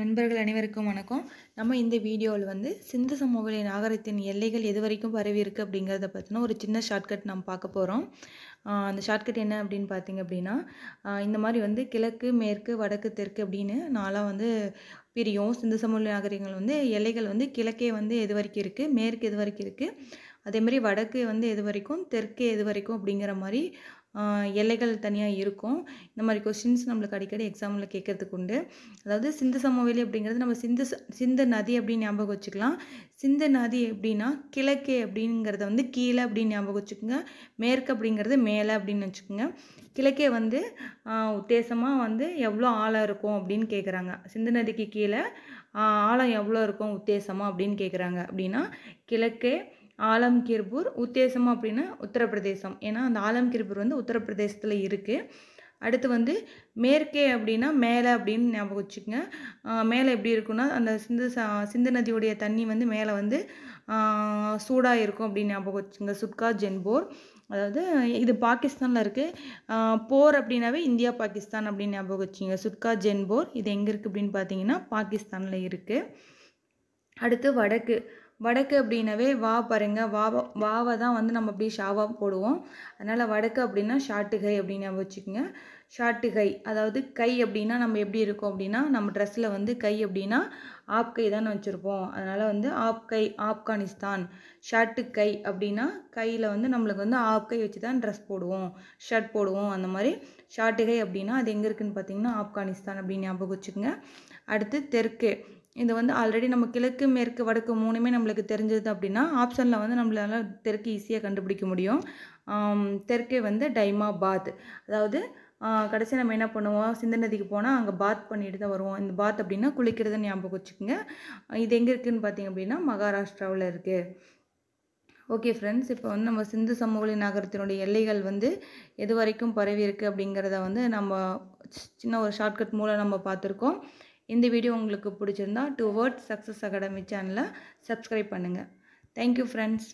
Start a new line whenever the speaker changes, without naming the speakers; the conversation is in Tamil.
நண்பர்கள் அனைவருக்கும் வணக்கம் நம்ம இந்த வீடியோவில் வந்து சிந்து சமூகங்களின் நாகரத்தின் எல்லைகள் எது வரைக்கும் பரவி இருக்குது அப்படிங்கிறத பற்றின ஒரு சின்ன ஷார்ட்கட் நம்ம பார்க்க போகிறோம் அந்த ஷார்ட்கட் என்ன அப்படின்னு பார்த்தீங்க அப்படின்னா இந்த மாதிரி வந்து கிழக்கு மேற்கு வடக்கு தெற்கு அப்படின்னு நாளாக வந்து பிரியும் சிந்து சமூக நாகரிகங்கள் வந்து எல்லைகள் வந்து கிழக்கே வந்து எது வரைக்கும் இருக்குது மேற்கு எது வரைக்கும் இருக்குது அதேமாதிரி வடக்கு வந்து எது வரைக்கும் தெற்கு எது வரைக்கும் அப்படிங்கிற மாதிரி எல்லைகள் தனியாக இருக்கும் இந்த மாதிரி கொஸ்டின்ஸ் நம்மளுக்கு அடிக்கடி எக்ஸாமில் கேட்கறதுக்கு உண்டு அதாவது சிந்து சமவெளி அப்படிங்கிறது நம்ம சிந்து சிந்து நதி அப்படின்னு ஞாபகம் வச்சுக்கலாம் சிந்து நதி எப்படின்னா கிழக்கு அப்படிங்கிறத வந்து கீழே அப்படின்னு ஞாபகம் வச்சுக்கோங்க மேற்கு அப்படிங்கிறது மேலே அப்படின்னு வச்சுக்கோங்க கிழக்கே வந்து உத்தேசமாக வந்து எவ்வளோ ஆழம் இருக்கும் அப்படின்னு கேட்குறாங்க சிந்து நதிக்கு கீழே ஆழம் எவ்வளோ இருக்கும் உத்தேசமாக அப்படின்னு கேட்குறாங்க அப்படின்னா கிழக்கே ஆலம்கீர்பூர் உத்தேசம் அப்படின்னா உத்தரப்பிரதேசம் ஏன்னா அந்த ஆலம்கீர்பூர் வந்து உத்தரப்பிரதேசத்தில் இருக்குது அடுத்து வந்து மேற்கே அப்படின்னா மேலே அப்படின்னு ஞாபகம் வச்சுக்கோங்க மேலே எப்படி இருக்குன்னா அந்த சிந்து சிந்து நதியுடைய தண்ணி வந்து மேலே வந்து சூடாக இருக்கும் அப்படின்னு ஞாபகம் வச்சுங்க சுட்கா ஜென்போர் அதாவது இது பாகிஸ்தானில் இருக்குது போர் அப்படின்னாவே இந்தியா பாகிஸ்தான் அப்படின்னு ஞாபகம் வச்சுங்க சுட்கா ஜென்போர் இது எங்கே இருக்குது அப்படின்னு பார்த்தீங்கன்னா பாகிஸ்தானில் இருக்குது அடுத்து வடக்கு வடக்கு அப்படின்னாவே வா பாருங்க வா வாவை தான் வந்து நம்ம அப்படியே ஷாவாக போடுவோம் அதனால் வடக்கு அப்படின்னா ஷாட்டுகை அப்படின்னு வச்சுக்கோங்க ஷாட்டுகை அதாவது கை அப்படின்னா நம்ம எப்படி இருக்கோம் அப்படின்னா நம்ம ட்ரெஸ்ஸில் வந்து கை அப்படின்னா ஆப்கை தான் வச்சுருப்போம் அதனால் வந்து ஆப்கை ஆப்கானிஸ்தான் ஷர்ட்டு கை அப்படின்னா கையில் வந்து நம்மளுக்கு வந்து ஆப்கை வச்சு தான் ட்ரெஸ் போடுவோம் ஷர்ட் போடுவோம் அந்த மாதிரி ஷாட்டுகை அப்படின்னா அது எங்கே இருக்குதுன்னு பார்த்தீங்கன்னா ஆப்கானிஸ்தான் அப்படின்னு ஞாபகம் வச்சுக்கோங்க அடுத்து தெற்கு இது வந்து ஆல்ரெடி நம்ம கிழக்கு மேற்கு வடக்கு மூணுமே நம்மளுக்கு தெரிஞ்சது அப்படின்னா ஆப்ஷனில் வந்து நம்மளால் தெற்கு ஈஸியாக கண்டுபிடிக்க முடியும் தெற்கே வந்து டைமா பாத் அதாவது கடைசி நம்ம என்ன பண்ணுவோம் சிந்து நதிக்கு போனால் அங்கே பாத் பண்ணிட்டு தான் வருவோம் இந்த பாத் அப்படின்னா குளிக்கிறது ஞாபகம் வச்சுக்கோங்க இது எங்கே இருக்குதுன்னு பார்த்தீங்க அப்படின்னா மகாராஷ்டிராவில் இருக்குது ஓகே ஃப்ரெண்ட்ஸ் இப்போ வந்து நம்ம சிந்து சமவெளி நகரத்தினுடைய எல்லைகள் வந்து எது வரைக்கும் பரவி இருக்குது அப்படிங்கிறத வந்து நம்ம சின்ன ஒரு ஷார்ட்கட் மூலம் நம்ம பார்த்துருக்கோம் இந்த வீடியோ உங்களுக்கு பிடிச்சிருந்தா டு வேர்ட் சக்ஸஸ் அகாடமி சேனலை சப்ஸ்கிரைப் பண்ணுங்கள் தேங்க்யூ ஃப்ரெண்ட்ஸ்